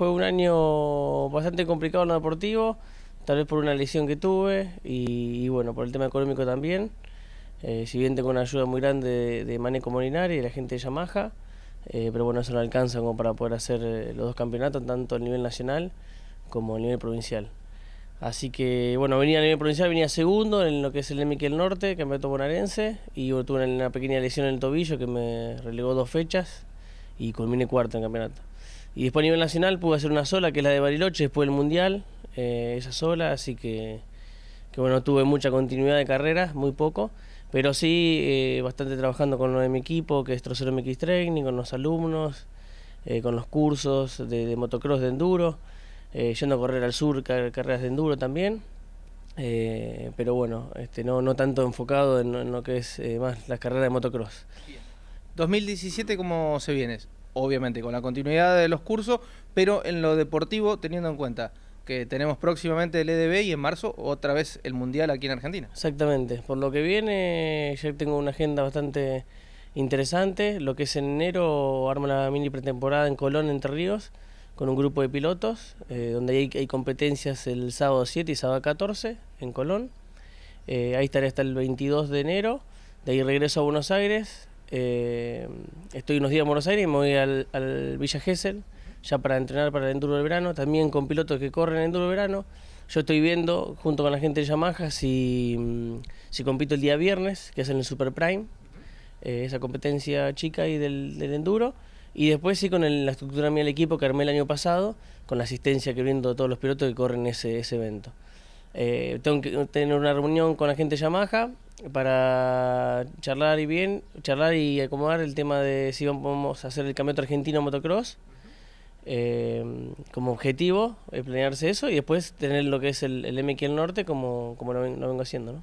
fue un año bastante complicado en lo deportivo, tal vez por una lesión que tuve y, bueno, por el tema económico también. Eh, si bien tengo una ayuda muy grande de, Maneco Molinari y la gente de Yamaha, eh, pero bueno, eso no alcanza como para poder hacer eh, los dos campeonatos, tanto a nivel nacional como a nivel provincial. Así que, bueno, venía a nivel provincial, venía segundo en lo que es el Miquel Norte, campeonato bonaerense, y tuve una pequeña lesión en el tobillo que me relegó dos fechas y culminé cuarto en el campeonato. Y después a nivel nacional pude hacer una sola, que es la de Bariloche, después del Mundial, eh, esa sola, así que, bueno, tuve mucha continuidad de carreras, muy poco, pero sí eh, bastante trabajando con lo de mi equipo, que es Trocero MX Training, con los alumnos, eh, con los cursos de, motocross de enduro, yendo a correr al sur, carreras de enduro también. pero bueno, este, no, no tanto enfocado en, lo que es más las carreras de motocross. 2017, ¿cómo se viene obviamente con la continuidad de los cursos, pero en lo deportivo teniendo en cuenta que tenemos próximamente el EDB y en marzo otra vez el Mundial aquí en Argentina. Exactamente, por lo que viene ya tengo una agenda bastante interesante, lo que es en enero armo la mini pretemporada en Colón, Entre Ríos, con un grupo de pilotos, eh, donde hay, competencias el sábado 7 y sábado 14 en Colón, eh, ahí estaré hasta el 22 de enero, de ahí regreso a Buenos Aires, eh, estoy unos días en Buenos Aires, y me voy al, Villa Gesell, ya para entrenar para el Enduro del Verano, también con pilotos que corren el Enduro del Verano. Yo estoy viendo, junto con la gente de Yamaha, si, mm, si compito el día viernes, que es en el Super Prime, eh, esa competencia chica y del, Enduro. Y después sí con la estructura mía del equipo que armé el año pasado, con la asistencia que brindo todos los pilotos que corren ese, ese evento. Eh, tengo que tener una reunión con la gente de Yamaha, para charlar y bien, charlar y acomodar el tema de si vamos a hacer el campeonato argentino motocross. Eh, como objetivo, eh, planearse eso y después tener lo que es el, el MQ el norte como, como lo, lo vengo haciendo. ¿no?